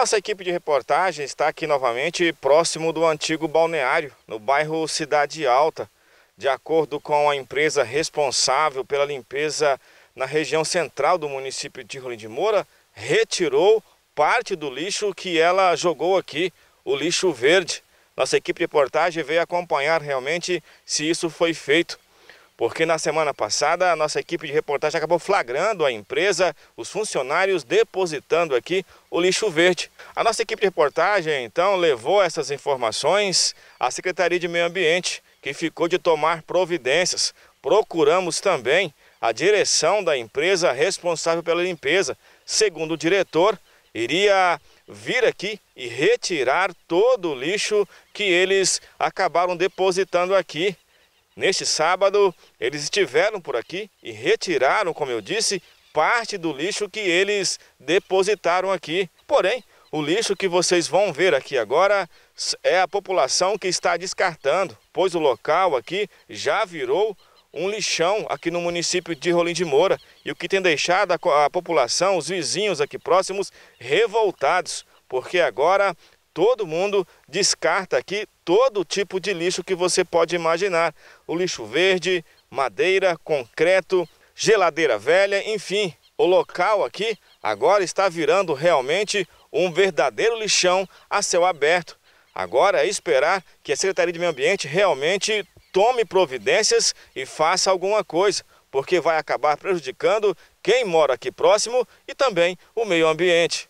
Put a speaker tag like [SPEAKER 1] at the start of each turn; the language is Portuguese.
[SPEAKER 1] nossa equipe de reportagem está aqui novamente próximo do antigo balneário, no bairro Cidade Alta. De acordo com a empresa responsável pela limpeza na região central do município de Rolim de Moura, retirou parte do lixo que ela jogou aqui, o lixo verde. Nossa equipe de reportagem veio acompanhar realmente se isso foi feito porque na semana passada a nossa equipe de reportagem acabou flagrando a empresa, os funcionários depositando aqui o lixo verde. A nossa equipe de reportagem então levou essas informações à Secretaria de Meio Ambiente, que ficou de tomar providências. Procuramos também a direção da empresa responsável pela limpeza. Segundo o diretor, iria vir aqui e retirar todo o lixo que eles acabaram depositando aqui. Neste sábado, eles estiveram por aqui e retiraram, como eu disse, parte do lixo que eles depositaram aqui. Porém, o lixo que vocês vão ver aqui agora é a população que está descartando, pois o local aqui já virou um lixão aqui no município de Rolim de Moura. E o que tem deixado a população, os vizinhos aqui próximos, revoltados, porque agora todo mundo descarta aqui todo tipo de lixo que você pode imaginar: o lixo verde, madeira, concreto, geladeira velha, enfim. O local aqui agora está virando realmente um verdadeiro lixão a céu aberto. Agora é esperar que a Secretaria de Meio Ambiente realmente tome providências e faça alguma coisa, porque vai acabar prejudicando quem mora aqui próximo e também o meio ambiente.